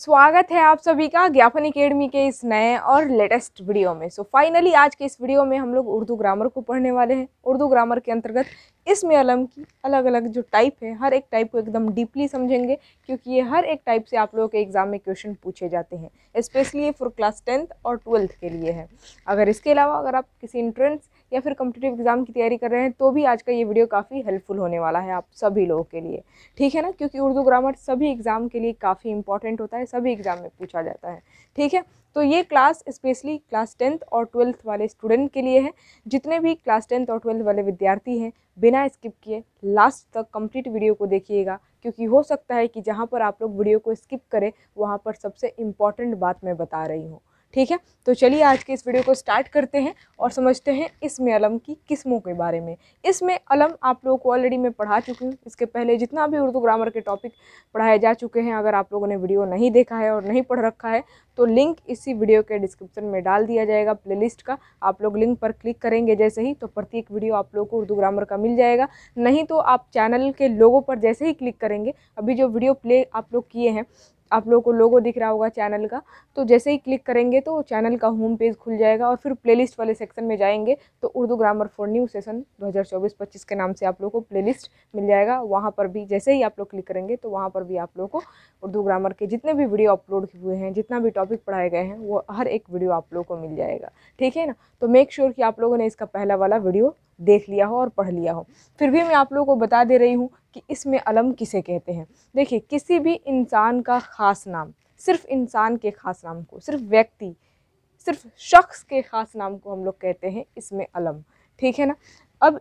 स्वागत है आप सभी का ज्ञापन एकेडमी के इस नए और लेटेस्ट वीडियो में सो so, फाइनली आज के इस वीडियो में हम लोग उर्दू ग्रामर को पढ़ने वाले हैं उर्दू ग्रामर के अंतर्गत इसमें अलम की अलग अलग जो टाइप है हर एक टाइप को एकदम डीपली समझेंगे क्योंकि ये हर एक टाइप से आप लोगों के एग्ज़ाम में क्वेश्चन पूछे जाते हैं स्पेशली ये फॉर क्लास टेंथ और ट्वेल्थ के लिए है अगर इसके अलावा अगर आप किसी इंट्रेंस या फिर कम्पिटेटिव एग्ज़ाम की तैयारी कर रहे हैं तो भी आज का ये वीडियो काफ़ी हेल्पफुल होने वाला है आप सभी लोगों के लिए ठीक है ना क्योंकि उर्दू ग्रामर सभी एग्ज़ाम के लिए काफ़ी इंपॉर्टेंट होता है सभी एग्ज़ाम में पूछा जाता है ठीक है तो ये क्लास स्पेशली क्लास टेंथ और ट्वेल्थ वाले स्टूडेंट के लिए है जितने भी क्लास टेंथ और ट्वेल्थ वाले विद्यार्थी हैं बिना स्किप किए लास्ट तक कंप्लीट वीडियो को देखिएगा क्योंकि हो सकता है कि जहाँ पर आप लोग वीडियो को स्किप करें वहाँ पर सबसे इम्पॉर्टेंट बात मैं बता रही हूँ ठीक है तो चलिए आज के इस वीडियो को स्टार्ट करते हैं और समझते हैं इसमें अलम की किस्मों के बारे में इसमें अलम आप लोगों को ऑलरेडी मैं पढ़ा चुकी हूँ इसके पहले जितना भी उर्दू ग्रामर के टॉपिक पढ़ाए जा चुके हैं अगर आप लोगों ने वीडियो नहीं देखा है और नहीं पढ़ रखा है तो लिंक इसी वीडियो के डिस्क्रिप्शन में डाल दिया जाएगा प्ले का आप लोग लिंक पर क्लिक करेंगे जैसे ही तो प्रत्येक वीडियो आप लोग को उर्दू ग्रामर का मिल जाएगा नहीं तो आप चैनल के लोगों पर जैसे ही क्लिक करेंगे अभी जो वीडियो प्ले आप लोग किए हैं आप लोगों को लोगो दिख रहा होगा चैनल का तो जैसे ही क्लिक करेंगे तो चैनल का होम पेज खुल जाएगा और फिर प्लेलिस्ट वाले सेक्शन में जाएंगे तो Urdu grammar for new session 2024-25 के नाम से आप लोगों को प्लेलिस्ट मिल जाएगा वहाँ पर भी जैसे ही आप लोग क्लिक करेंगे तो वहाँ पर भी आप लोगों को उर्दू ग्रामर के जितने भी वीडियो अपलोड हुए हैं जितना भी टॉपिक पढ़ाए गए हैं वो हर एक वीडियो आप लोगों को मिल जाएगा ठीक है ना तो मेक श्योर कि आप लोगों ने इसका पहला वाला वीडियो देख लिया हो और पढ़ लिया हो फिर भी मैं आप लोगों को बता दे रही हूँ कि इसमें अलम किसे कहते हैं देखिए किसी भी इंसान का ख़ास नाम सिर्फ इंसान के ख़ास नाम को सिर्फ व्यक्ति सिर्फ शख्स के ख़ास नाम को हम लोग कहते हैं इसमें अलम ठीक है ना अब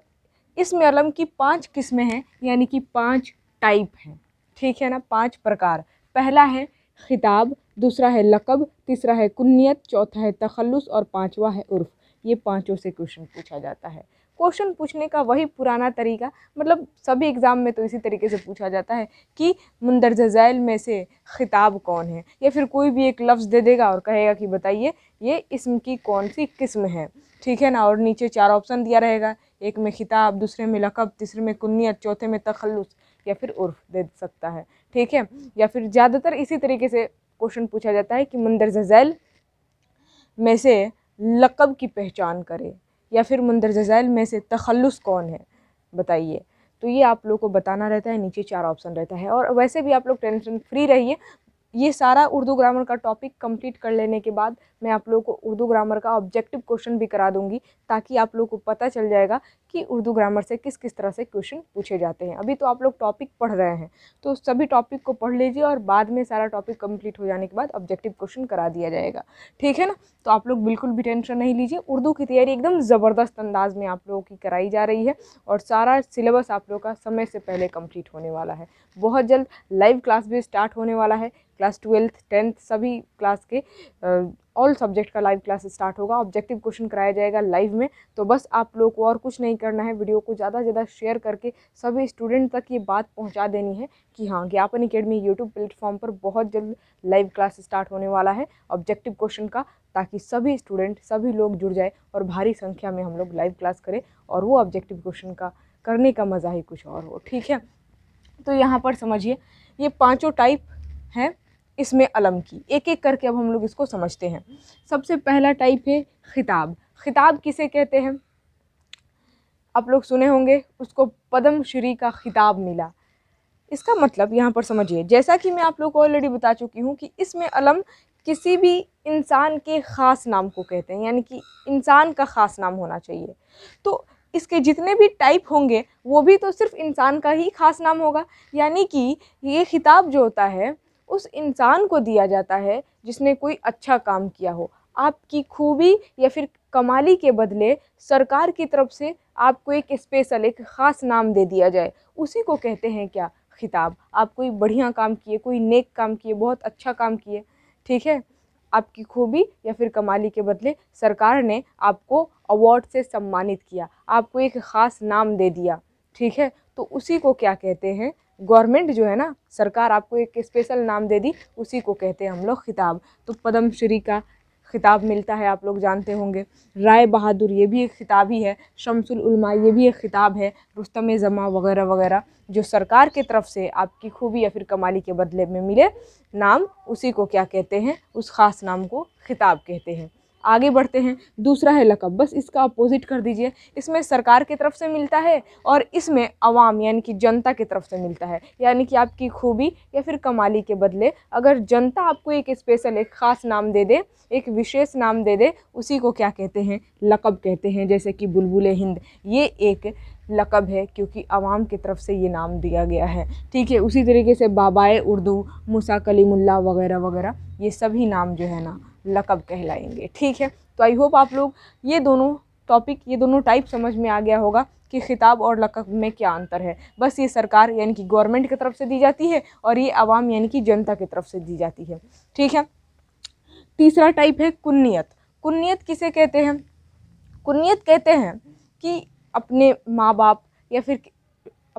इसमें अलम की पांच किस्में हैं यानी कि पांच टाइप हैं ठीक है ना पांच प्रकार पहला है खिताब दूसरा है लकब तीसरा है कुन्नीत चौथा है तखलुस और पांचवा है उर्फ ये पांचों से क्वेश्चन पूछा जाता है क्वेश्चन पूछने का वही पुराना तरीका मतलब सभी एग्ज़ाम में तो इसी तरीके से पूछा जाता है कि मंदरज़ैल में से ख़िताब कौन है या फिर कोई भी एक लफ्ज़ दे देगा और कहेगा कि बताइए ये इसम की कौन सी किस्म है ठीक है ना और नीचे चार ऑप्शन दिया रहेगा एक में खिताब दूसरे में लकब तीसरे में कुन्नीत चौथे में तखलुस या फिर उर्फ दे सकता है ठीक है या फिर ज़्यादातर इसी तरीके से क्वेश्चन पूछा जाता है कि मंदरजैल में से लकब की पहचान करें या फिर मंदरजा झैल में से तखलस कौन है बताइए तो ये आप लोग को बताना रहता है नीचे चार ऑप्शन रहता है और वैसे भी आप लोग टेंशन फ्री रहिए ये सारा उर्दू ग्रामर का टॉपिक कंप्लीट कर लेने के बाद मैं आप लोगों को उर्दू ग्रामर का ऑब्जेक्टिव क्वेश्चन भी करा दूंगी ताकि आप लोगों को पता चल जाएगा कि उर्दू ग्रामर से किस किस तरह से क्वेश्चन पूछे जाते हैं अभी तो आप लोग टॉपिक पढ़ रहे हैं तो सभी टॉपिक को पढ़ लीजिए और बाद में सारा टॉपिक कम्प्लीट हो जाने के बाद ऑब्जेक्टिव क्वेश्चन करा दिया जाएगा ठीक है ना तो आप लोग बिल्कुल भी टेंशन नहीं लीजिए उर्दू की तैयारी एकदम ज़बरदस्त अंदाज में आप लोगों की कराई जा रही है और सारा सिलेबस आप लोगों का समय से पहले कम्प्लीट होने वाला है बहुत जल्द लाइव क्लास भी स्टार्ट होने वाला है क्लास ट्वेल्थ टेंथ सभी क्लास के ऑल सब्जेक्ट का लाइव क्लास स्टार्ट होगा ऑब्जेक्टिव क्वेश्चन कराया जाएगा लाइव में तो बस आप लोग को और कुछ नहीं करना है वीडियो को ज़्यादा से ज़्यादा शेयर करके सभी स्टूडेंट तक ये बात पहुँचा देनी है कि हाँ ज्ञापन अकेडमी यूट्यूब प्लेटफॉर्म पर बहुत जल्द लाइव क्लास स्टार्ट होने वाला है ऑब्जेक्टिव क्वेश्चन का ताकि सभी स्टूडेंट सभी लोग जुड़ जाए और भारी संख्या में हम लोग लाइव क्लास करें और वो ऑब्जेक्टिव क्वेश्चन का करने का मज़ा ही कुछ और हो ठीक है तो यहाँ पर समझिए ये पाँचों टाइप हैं इसमें अलम की एक एक करके अब हम लोग इसको समझते हैं सबसे पहला टाइप है खिताब खिताब किसे कहते हैं आप लोग सुने होंगे उसको पदम श्री का खिताब मिला इसका मतलब यहाँ पर समझिए जैसा कि मैं आप लोग को ऑलरेडी बता चुकी हूँ कि इसमें अलम किसी भी इंसान के ख़ास नाम को कहते हैं यानी कि इंसान का ख़ास नाम होना चाहिए तो इसके जितने भी टाइप होंगे वो भी तो सिर्फ इंसान का ही ख़ास नाम होगा यानी कि ये खिताब जो होता है उस इंसान को दिया जाता है जिसने कोई अच्छा काम किया हो आपकी खूबी या फिर कमाली के बदले सरकार की तरफ से आपको एक स्पेशल एक ख़ास नाम दे दिया जाए उसी को कहते हैं क्या खिताब आप कोई बढ़िया काम किए कोई नेक काम किए बहुत अच्छा काम किए ठीक है आपकी खूबी या फिर कमाली के बदले सरकार ने आपको अवार्ड से सम्मानित किया आपको एक ख़ास नाम दे दिया ठीक है तो उसी को क्या कहते हैं गवर्नमेंट जो है ना सरकार आपको एक स्पेशल नाम दे दी उसी को कहते हैं हम लोग खिताब तो पद्मश्री श्री का खिताब मिलता है आप लोग जानते होंगे राय बहादुर ये भी एक खिताब ही है शमसुल उलमा ये भी एक खिताब है रुस्तम जमा वगैरह वगैरह जो सरकार के तरफ से आपकी खूबी या फिर कमाली के बदले में मिले नाम उसी को क्या कहते हैं उस ख़ास नाम को खिताब कहते हैं आगे बढ़ते हैं दूसरा है लकब बस इसका अपोजिट कर दीजिए इसमें सरकार की तरफ से मिलता है और इसमें अवाम यानी कि जनता की तरफ से मिलता है यानी कि आपकी खूबी या फिर कमाली के बदले अगर जनता आपको एक स्पेशल एक ख़ास नाम दे दे एक विशेष नाम दे दे उसी को क्या कहते हैं लकब कहते हैं जैसे कि बुलबुल हिंद ये एक लकब है क्योंकि आवाम की तरफ से ये नाम दिया गया है ठीक है उसी तरीके से बाबाए उर्दू मूसा कलीमुल्ला वगैरह वगैरह ये सभी नाम जो है ना लकब कहलाएंगे ठीक है तो आई होप आप लोग ये दोनों टॉपिक ये दोनों टाइप समझ में आ गया होगा कि ख़िताब और लकब में क्या अंतर है बस ये सरकार यानी कि गवर्नमेंट की तरफ से दी जाती है और ये आवाम यानी कि जनता की तरफ से दी जाती है ठीक है तीसरा टाइप है कुन्नीत कुन्नीत किसे कहते हैं कुन्नीत कहते हैं कि अपने माँ बाप या फिर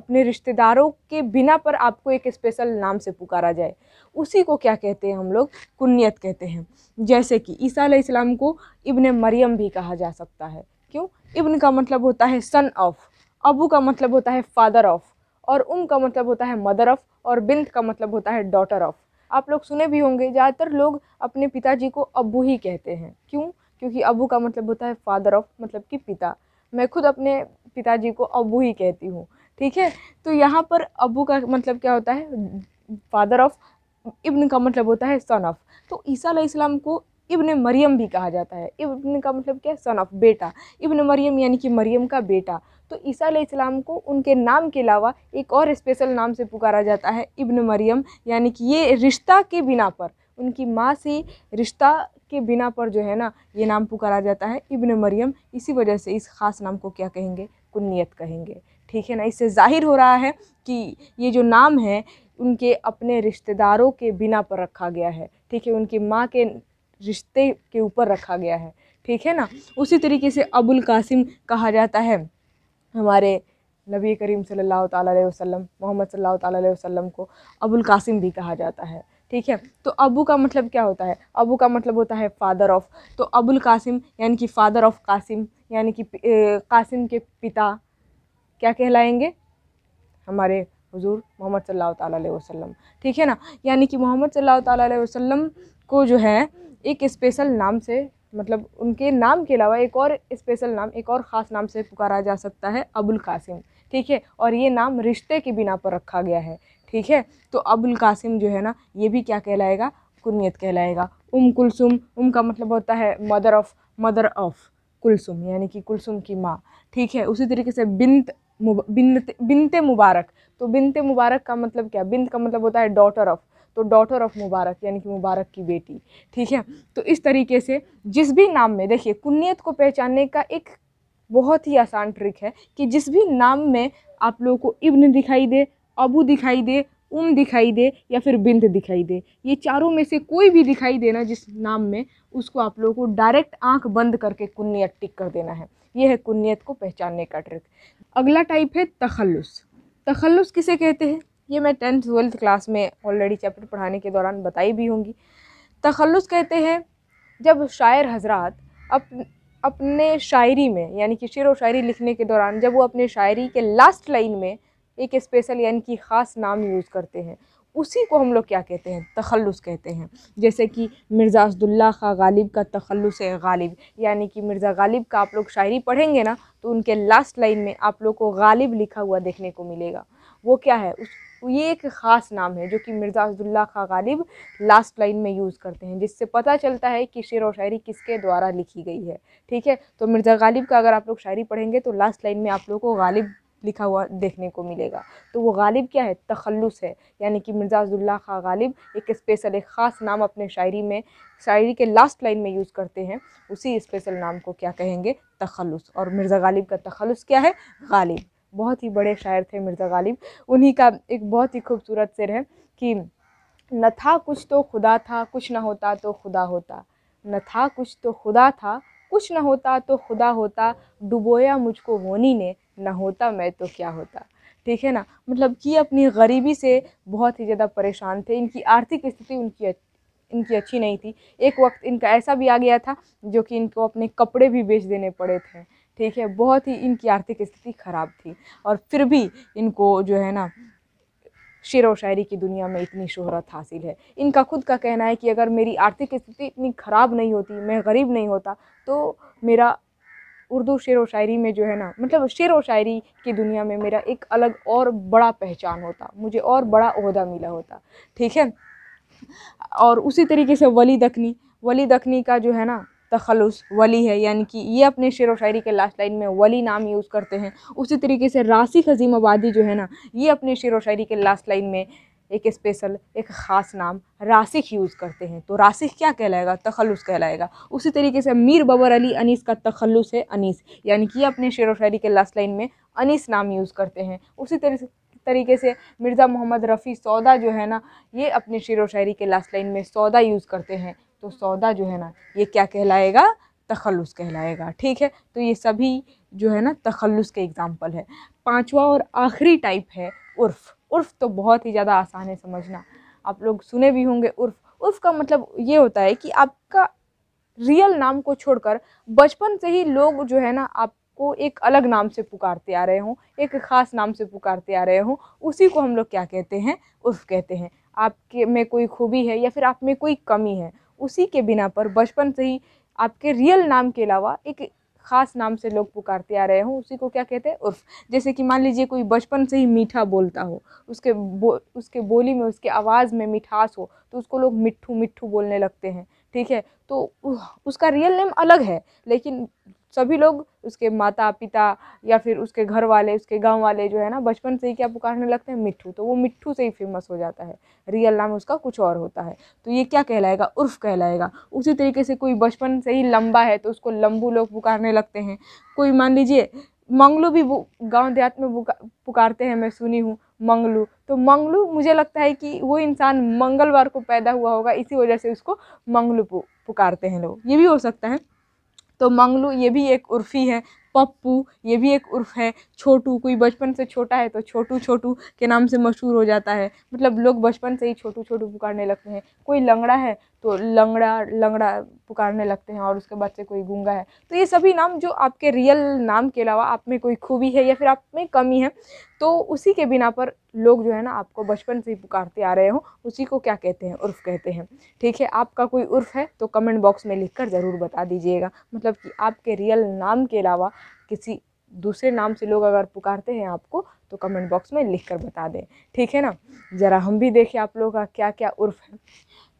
अपने रिश्तेदारों के बिना पर आपको एक स्पेशल नाम से पुकारा जाए उसी को क्या कहते हैं हम लोग कुन्नीत कहते हैं जैसे कि ईसा इस्लाम को इब्न मरियम भी कहा जा सकता है क्यों इब्न का मतलब होता है सन ऑफ अबू का मतलब होता है फादर ऑफ और उम का मतलब होता है मदर ऑफ और बिंद का मतलब होता है डॉटर ऑफ आप लोग सुने भी होंगे ज़्यादातर लोग अपने पिताजी को अबू ही कहते हैं क्यों क्योंकि अबू का मतलब होता है फादर ऑफ मतलब कि पिता मैं खुद अपने पिताजी को अबू ही कहती हूँ ठीक है तो यहाँ पर अबू का मतलब क्या होता है फादर ऑफ इब्न का मतलब होता है सन ऑफ तो ईसा इस्लाम को इब्न मरियम भी कहा जाता है इब्न का मतलब क्या है सन ऑफ बेटा इब्न मरियम यानी कि मरियम का बेटा तो ईसा इस्लाम को उनके नाम के अलावा एक और स्पेशल नाम से पुकारा जाता है इब्न मरियम यानी कि ये रिश्ता के बिना पर उनकी माँ से रिश्ता के बिना पर जो है ना ये नाम पुकारा जाता है इब्न मरियम इसी वजह से इस ख़ास नाम को क्या कहेंगे कुन्नीत कहेंगे ठीक है ना इससे ज़ाहिर हो रहा है कि ये जो नाम है उनके अपने रिश्तेदारों के बिना पर रखा गया है ठीक है उनकी माँ के रिश्ते के ऊपर रखा गया है ठीक है ना उसी तरीके से अबुल कासिम कहा जाता है हमारे नबी करीम सल्लल्लाहु अलैहि वसल्लम मोहम्मद सल्लल्लाहु अलैहि वसल्लम को अबुल कासिम भी कहा जाता है ठीक है तो अबू का मतलब क्या होता है अबू का मतलब होता है फादर ऑफ़ तो अबुल कासिम यानी कि फ़ादर ऑफ़ कासिम यानी कि कासिम के पिता क्या कहलाएंगे हमारे हजूर मोहम्मद अलैहि वसल्लम ठीक है ना यानी कि मोहम्मद अलैहि वसल्लम को जो है एक स्पेशल नाम से मतलब उनके नाम के अलावा एक और स्पेशल नाम एक और ख़ास नाम से पुकारा जा सकता है अबुल कासिम ठीक है और ये नाम रिश्ते की बिना पर रखा गया है ठीक है तो अबुल कासिम जो है ना ये भी क्या कहलाएगा कुनीत कहलाएगा उम कुलसुम उम का मतलब होता है mother of mother of Kulsum यानी कि कुलसुम की माँ ठीक है उसी तरीके से बिन्त बिनते बिनते मुबारक तो बिनते मुबारक का मतलब क्या बिन का मतलब होता है डॉटर ऑफ तो डॉटर ऑफ मुबारक यानी कि मुबारक की बेटी ठीक है तो इस तरीके से जिस भी नाम में देखिए कुन्नीत को पहचानने का एक बहुत ही आसान ट्रिक है कि जिस भी नाम में आप लोगों को इब्न दिखाई दे अबू दिखाई दे उम दिखाई दे या फिर बिंद दिखाई दे ये चारों में से कोई भी दिखाई देना जिस नाम में उसको आप लोगों को डायरेक्ट आंख बंद करके कुन्नीत टिक कर देना है ये है कुन्नीत को पहचानने का ट्रिक अगला टाइप है तखलुस तखलुस किसे कहते हैं ये मैं टेंथ ट्वेल्थ क्लास में ऑलरेडी चैप्टर पढ़ाने के दौरान बताई भी होंगी तखलुस कहते हैं जब शायर हजरात अप अपने शायरी में यानी कि शेर व शायरी लिखने के दौरान जब वो अपने शायरी के लास्ट लाइन में एक स्पेशल यानी कि ख़ास नाम यूज़ करते हैं उसी को हम लोग क्या कहते हैं तखलस कहते हैं जैसे कि मिर्ज़ा असदुल्ला खां गालिब का तखलस गालिब यानी कि मिर्ज़ा गालिब का आप लोग शायरी पढ़ेंगे ना तो उनके लास्ट लाइन में आप लोग को गालिब लिखा हुआ देखने को मिलेगा वो क्या है उस ये एक ख़ास नाम है जो कि मिर्ज़ा असदुल्ला खां गालिब लास्ट लाइन में यूज़ करते हैं जिससे पता चलता है कि शेर व शायरी किसके द्वारा लिखी गई है ठीक है तो मिर्ज़ा गालिब का अगर आप लोग शायरी पढ़ेंगे तो लास्ट लाइन में आप लोग को गालिब लिखा हुआ देखने को मिलेगा तो वो गालिब क्या है तखलुस है यानी कि मिर्ज़ा अज़ुल्ला खां गालिब एक स्पेशल एक ख़ास नाम अपने शायरी में शायरी के लास्ट लाइन में यूज़ करते हैं उसी स्पेशल नाम को क्या कहेंगे तखलस और मिर्ज़ा गालिब का तखलस क्या है गालिब बहुत ही बड़े शायर थे मिर्ज़ा गालिब उन्हीं का एक बहुत ही खूबसूरत शेर है कि न था कुछ तो खुदा था कुछ ना होता तो खुदा होता न था कुछ तो खुदा था कुछ ना होता तो खुदा होता डुबोया मुझको होनी ने ना होता मैं तो क्या होता ठीक है ना मतलब कि अपनी गरीबी से बहुत ही ज़्यादा परेशान थे इनकी आर्थिक स्थिति उनकी इनकी अच्छी नहीं थी एक वक्त इनका ऐसा भी आ गया था जो कि इनको अपने कपड़े भी बेच देने पड़े थे ठीक है बहुत ही इनकी आर्थिक स्थिति ख़राब थी और फिर भी इनको जो है ना शेर व शायरी की दुनिया में इतनी शोहरत हासिल है इनका खुद का कहना है कि अगर मेरी आर्थिक स्थिति इतनी ख़राब नहीं होती मैं गरीब नहीं होता तो मेरा उर्दू शेर व शायरी में जो है ना मतलब शेर व शायरी की दुनिया में मेरा एक अलग और बड़ा पहचान होता मुझे और बड़ा अहदा मिला होता ठीक है और उसी तरीके से वली दखनी वली दखनी का जो है ना तखलस वली है यानी कि ये अपने शेर व शायरी के लास्ट लाइन में वली नाम यूज़ करते हैं उसी तरीके से राशि हजीम आबादी जो है ना ये अपने शेर व शायरी के लास्ट लाइन में एक स्पेशल एक ख़ास नाम रासिक यूज़ करते हैं तो रासिक क्या कहलाएगा तखलुस कहलाएगा उसी तरीके से मीर बबर अली अनीस का तखलुस है अनीस यानी कि अपने शेर व शायरी के लास्ट लाइन में अनीस नाम यूज़ करते हैं उसी तरीके तरीके से मिर्ज़ा मोहम्मद रफ़ी सौदा जो है ना ये अपने शेर व शायरी के लास्ट लाइन में सौदा यूज़ करते हैं तो सौदा जो है ना ये क्या कहलाएगा तखलुस कहलाएगा ठीक है तो ये सभी जो है ना तखलुस के एग्ज़ाम्पल है पाँचवा और आखिरी टाइप है उर्फ़ उर्फ़ तो बहुत ही ज़्यादा आसान है समझना आप लोग सुने भी होंगे उर्फ उर्फ का मतलब ये होता है कि आपका रियल नाम को छोड़कर बचपन से ही लोग जो है ना आपको एक अलग नाम से पुकारते आ रहे हों एक ख़ास नाम से पुकारते आ रहे हों उसी को हम लोग क्या कहते हैं उर्फ कहते हैं आपके में कोई खूबी है या फिर आप में कोई कमी है उसी के बिना पर बचपन से ही आपके रियल नाम के अलावा एक ख़ास नाम से लोग पुकारते आ रहे हों उसी को क्या कहते हैं उर्फ जैसे कि मान लीजिए कोई बचपन से ही मीठा बोलता हो उसके बो उसके बोली में उसके आवाज़ में मिठास हो तो उसको लोग मिट्ठू मिट्ठू बोलने लगते हैं ठीक है तो उसका रियल नेम अलग है लेकिन सभी लोग उसके माता पिता या फिर उसके घर वाले उसके गांव वाले जो है ना बचपन से ही क्या पुकारने लगते हैं मिट्ठू तो वो मिट्ठू से ही फेमस हो जाता है रियल नाम उसका कुछ और होता है तो ये क्या कहलाएगा उर्फ कहलाएगा उसी तरीके से कोई बचपन से ही लंबा है तो उसको लंबू लोग पुकारने लगते हैं कोई मान लीजिए मंगलू भी गांव देहात में पुकारते हैं मैं सुनी हूँ मंगलू तो मंगलू मुझे लगता है कि वो इंसान मंगलवार को पैदा हुआ होगा इसी वजह से उसको मंगलू पुकारते हैं लोग ये भी हो सकता है तो मंगलू ये भी एक उर्फ़ी है पप्पू ये भी एक उर्फ है छोटू कोई बचपन से छोटा है तो छोटू छोटू के नाम से मशहूर हो जाता है मतलब लोग बचपन से ही छोटू छोटू पुकारने लगते हैं कोई लंगड़ा है तो लंगड़ा लंगड़ा पुकारने लगते हैं और उसके बाद से कोई गूंगा है तो ये सभी नाम जो आपके रियल नाम के अलावा आप में कोई खूबी है या फिर आप में कमी है तो उसी के बिना पर लोग जो है ना आपको बचपन से ही पुकारते आ रहे हो उसी को क्या कहते हैं उर्फ कहते हैं ठीक है आपका कोई उर्फ है तो कमेंट बॉक्स में लिख ज़रूर बता दीजिएगा मतलब कि आपके रियल नाम के अलावा किसी दूसरे नाम से लोग अगर पुकारते हैं आपको तो कमेंट बॉक्स में लिख कर बता दें ठीक है ना ज़रा हम भी देखें आप लोगों का क्या क्या उर्फ है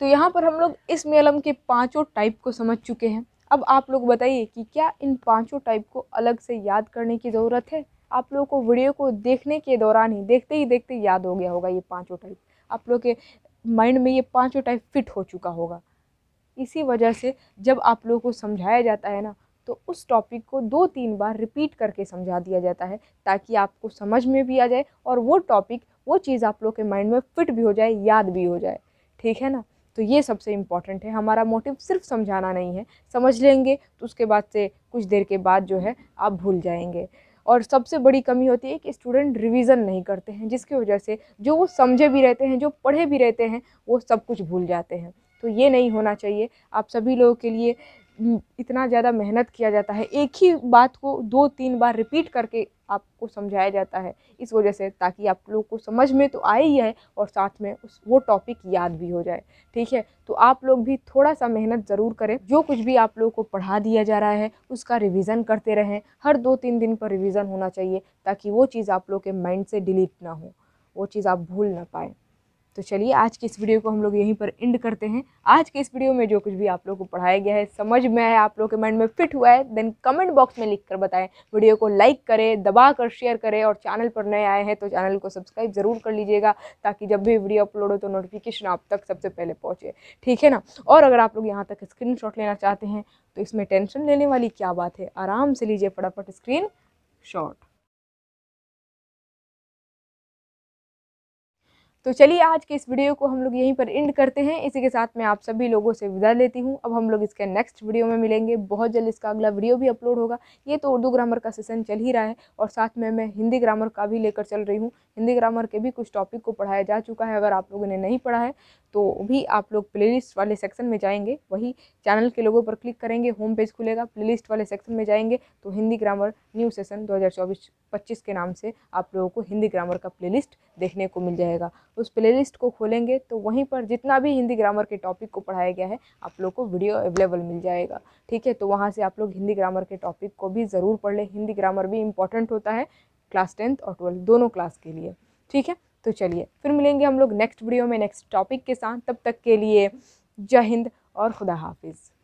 तो यहाँ पर हम लोग इस मेलम के पाँचों टाइप को समझ चुके हैं अब आप लोग बताइए कि क्या इन पाँचों टाइप को अलग से याद करने की ज़रूरत है आप लोगों को वीडियो को देखने के दौरान ही देखते ही देखते याद हो गया होगा ये पाँचों टाइप आप लोग के माइंड में ये पाँचों टाइप फिट हो चुका होगा इसी वजह से जब आप लोगों को समझाया जाता है ना तो उस टॉपिक को दो तीन बार रिपीट करके समझा दिया जाता है ताकि आपको समझ में भी आ जाए और वो टॉपिक वो चीज़ आप लोग के माइंड में फिट भी हो जाए याद भी हो जाए ठीक है ना तो ये सबसे इम्पॉर्टेंट है हमारा मोटिव सिर्फ समझाना नहीं है समझ लेंगे तो उसके बाद से कुछ देर के बाद जो है आप भूल जाएंगे और सबसे बड़ी कमी होती है कि स्टूडेंट रिवीजन नहीं करते हैं जिसकी वजह से जो वो समझे भी रहते हैं जो पढ़े भी रहते हैं वो सब कुछ भूल जाते हैं तो ये नहीं होना चाहिए आप सभी लोगों के लिए इतना ज़्यादा मेहनत किया जाता है एक ही बात को दो तीन बार रिपीट करके आपको समझाया जाता है इस वजह से ताकि आप लोग को समझ में तो आए ही है और साथ में उस वो टॉपिक याद भी हो जाए ठीक है तो आप लोग भी थोड़ा सा मेहनत ज़रूर करें जो कुछ भी आप लोग को पढ़ा दिया जा रहा है उसका रिवीज़न करते रहें हर दो तीन दिन पर रिवीज़न होना चाहिए ताकि वो चीज़ आप लोग के माइंड से डिलीट ना हो वो चीज़ आप भूल ना पाएँ तो चलिए आज की इस वीडियो को हम लोग यहीं पर एंड करते हैं आज के इस वीडियो में जो कुछ भी आप लोग को पढ़ाया गया है समझ में आया आप लोग के माइंड में फिट हुआ है देन कमेंट बॉक्स में लिख कर बताएं वीडियो को लाइक करें दबा कर शेयर करें और चैनल पर नए आए हैं तो चैनल को सब्सक्राइब ज़रूर कर लीजिएगा ताकि जब भी वीडियो अपलोड हो तो नोटिफिकेशन आप तक सबसे पहले पहुँचे ठीक है ना और अगर आप लोग यहाँ तक स्क्रीन लेना चाहते हैं तो इसमें टेंशन लेने वाली क्या बात है आराम से लीजिए फटाफट स्क्रीन शॉट तो चलिए आज के इस वीडियो को हम लोग यहीं पर एंड करते हैं इसी के साथ मैं आप सभी लोगों से विदा लेती हूँ अब हम लोग इसके नेक्स्ट वीडियो में मिलेंगे बहुत जल्द इसका अगला वीडियो भी अपलोड होगा ये तो उर्दू ग्रामर का सेशन चल ही रहा है और साथ में मैं हिंदी ग्रामर का भी लेकर चल रही हूँ हिंदी ग्रामर के भी कुछ टॉपिक को पढ़ाया जा चुका है अगर आप लोगों ने नहीं पढ़ा है तो भी आप लोग प्ले वाले सेक्शन में जाएंगे वही चैनल के लोगों पर क्लिक करेंगे होम पेज खुलेगा प्ले वाले सेक्शन में जाएंगे तो हिंदी ग्रामर न्यू सेशन दो पच्चीस के नाम से आप लोगों को हिंदी ग्रामर का प्लेलिस्ट देखने को मिल जाएगा उस प्लेलिस्ट को खोलेंगे तो वहीं पर जितना भी हिंदी ग्रामर के टॉपिक को पढ़ाया गया है आप लोग को वीडियो अवेलेबल मिल जाएगा ठीक है तो वहाँ से आप लोग हिंदी ग्रामर के टॉपिक को भी ज़रूर पढ़ लें हिंदी ग्रामर भी इंपॉर्टेंट होता है क्लास टेंथ और ट्वेल्थ दोनों क्लास के लिए ठीक है तो चलिए फिर मिलेंगे हम लोग नेक्स्ट वीडियो में नेक्स्ट टॉपिक के साथ तब तक के लिए जय हिंद और खुदा हाफिज़